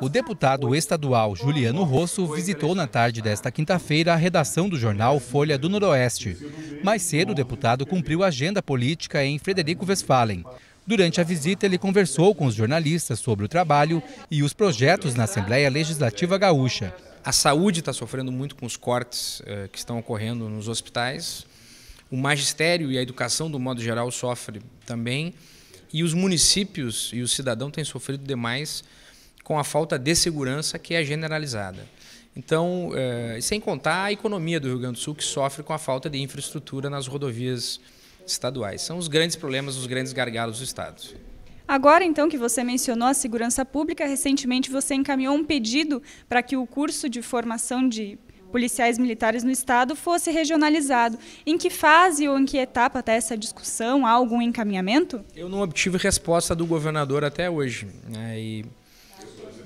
O deputado estadual Juliano Rosso visitou na tarde desta quinta-feira a redação do jornal Folha do Noroeste. Mais cedo, o deputado cumpriu a agenda política em Frederico Westphalen. Durante a visita, ele conversou com os jornalistas sobre o trabalho e os projetos na Assembleia Legislativa Gaúcha. A saúde está sofrendo muito com os cortes eh, que estão ocorrendo nos hospitais. O magistério e a educação, do modo geral, sofrem também. E os municípios e o cidadão têm sofrido demais com a falta de segurança que é generalizada. Então, é, sem contar a economia do Rio Grande do Sul, que sofre com a falta de infraestrutura nas rodovias estaduais. São os grandes problemas, os grandes gargalos do Estado. Agora, então, que você mencionou a segurança pública, recentemente você encaminhou um pedido para que o curso de formação de policiais militares no Estado fosse regionalizado. Em que fase ou em que etapa está essa discussão? Há algum encaminhamento? Eu não obtive resposta do governador até hoje. Né? E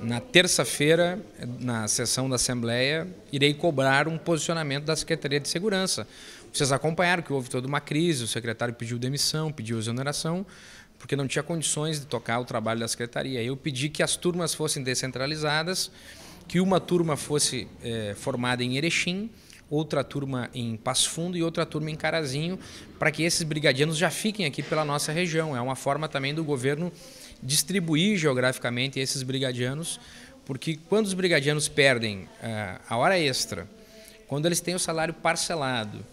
na terça-feira, na sessão da Assembleia, irei cobrar um posicionamento da Secretaria de Segurança. Vocês acompanharam que houve toda uma crise, o secretário pediu demissão, pediu exoneração, porque não tinha condições de tocar o trabalho da secretaria. Eu pedi que as turmas fossem descentralizadas, que uma turma fosse é, formada em Erechim, outra turma em Passo Fundo e outra turma em Carazinho, para que esses brigadianos já fiquem aqui pela nossa região. É uma forma também do governo distribuir geograficamente esses brigadianos, porque quando os brigadianos perdem uh, a hora extra, quando eles têm o salário parcelado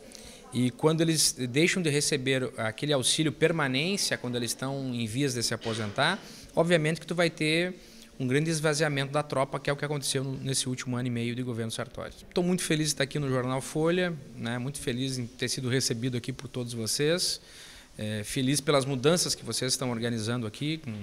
e quando eles deixam de receber aquele auxílio permanência quando eles estão em vias de se aposentar, obviamente que tu vai ter um grande esvaziamento da tropa, que é o que aconteceu nesse último ano e meio de governo Sartori. Estou muito feliz de estar aqui no Jornal Folha, né? muito feliz em ter sido recebido aqui por todos vocês é, feliz pelas mudanças que vocês estão organizando aqui, com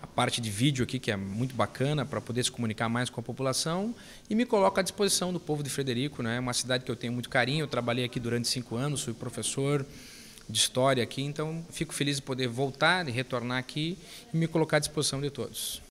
a parte de vídeo aqui, que é muito bacana, para poder se comunicar mais com a população. E me coloco à disposição do povo de Frederico, né? é uma cidade que eu tenho muito carinho. Eu trabalhei aqui durante cinco anos, fui professor de história aqui, então fico feliz de poder voltar e retornar aqui e me colocar à disposição de todos.